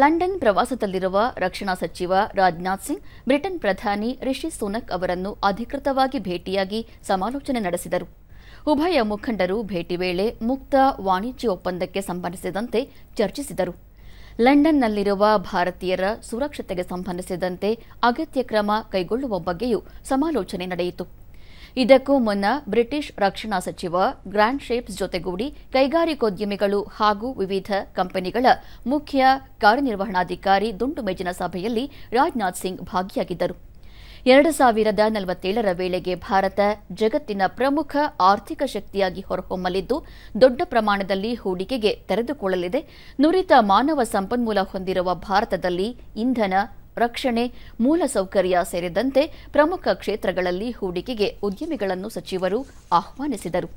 London ಪ್ರವಾಸದಲ್ಲಿರುವ ರಕ್ಷಣಾ ಸಚಿವ ರಾಜನಾಥ್ ಸಿಂಗ್ ಬ್ರಿಟನ್ ಪ್ರಧಾನಿ ರಿಷಿ ಸುನಕ್ ಅವರನ್ನು ಅಧಿಕೃತವಾಗಿ ಭೇಟಿಯಾಗಿ ಸಮಾಲೋಚನೆ ನಡೆಸಿದರು ಉಭಯ ಮುಖಂಡರು ಭೇಟಿ ವೇಳೆ ಮುಕ್ತ ವಾಣಿಜ್ಯ ಒಪ್ಪಂದಕ್ಕೆ ಸಂಬಂಧಿಸಿದಂತೆ ಚರ್ಚಿಸಿದರು ಲಂಡನ್ನಲ್ಲಿರುವ ಭಾರತೀಯರ ಸುರಕ್ಷತೆಗೆ ಸಂಬಂಧಿಸಿದಂತೆ ಅಗತ್ಯ ಕ್ರಮ ಕೈಗೊಳ್ಳುವ ಬಗ್ಗೆಯೂ ಸಮಾಲೋಚನೆ ನಡೆಯಿತು ಇದಕ್ಕೂ ಮುನ್ನ ಬ್ರಿಟಿಷ್ ರಕ್ಷಣಾ ಸಚಿವ ಗ್ರ್ಯಾಂಡ್ ಶೇಪ್ಸ್ ಜೊತೆಗೂಡಿ ಕೈಗಾರಿಕೋದ್ಯಮಿಗಳು ಹಾಗೂ ವಿವಿಧ ಕಂಪನಿಗಳ ಮುಖ್ಯ ಕಾರ್ಯನಿರ್ವಹಣಾಧಿಕಾರಿ ದುಂಡು ಮೇಜಿನ ಸಭೆಯಲ್ಲಿ ರಾಜನಾಥ್ ಸಿಂಗ್ ಭಾಗಿಯಾಗಿದ್ದರು ಎರಡು ಸಾವಿರದ ನಲವತ್ತೇಳರ ವೇಳೆಗೆ ಭಾರತ ಜಗತ್ತಿನ ಪ್ರಮುಖ ಆರ್ಥಿಕ ಶಕ್ತಿಯಾಗಿ ಹೊರಹೊಮ್ಮಲಿದ್ದು ದೊಡ್ಡ ಪ್ರಮಾಣದಲ್ಲಿ ಹೂಡಿಕೆಗೆ ತೆರೆದುಕೊಳ್ಳಲಿದೆ ನುರಿತ ಮಾನವ ಸಂಪನ್ಮೂಲ ಹೊಂದಿರುವ ಭಾರತದಲ್ಲಿ ಇಂಧನ ರಕ್ಷಣೆ ಮೂಲಸೌಕರ್ಯ ಸೇರಿದಂತೆ ಪ್ರಮುಖ ಕ್ಷೇತ್ರಗಳಲ್ಲಿ ಹೂಡಿಕೆಗೆ ಉದ್ಯಮಿಗಳನ್ನು ಸಚಿವರು ಆಹ್ವಾನಿಸಿದರು